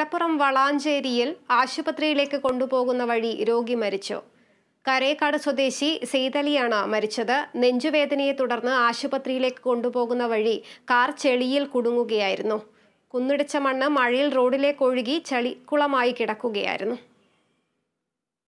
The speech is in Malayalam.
മലപ്പുറം വളാഞ്ചേരിയിൽ ആശുപത്രിയിലേക്ക് കൊണ്ടുപോകുന്ന വഴി രോഗി മരിച്ചു കരേക്കാട് സ്വദേശി സെയ്തലിയാണ് മരിച്ചത് നെഞ്ചുവേദനയെ തുടർന്ന് ആശുപത്രിയിലേക്ക് കൊണ്ടുപോകുന്ന വഴി കാർ ചെളിയിൽ കുടുങ്ങുകയായിരുന്നു കുന്നിടിച്ച മണ്ണ് മഴയിൽ റോഡിലേക്ക് ഒഴുകി ചളിക്കുളമായി കിടക്കുകയായിരുന്നു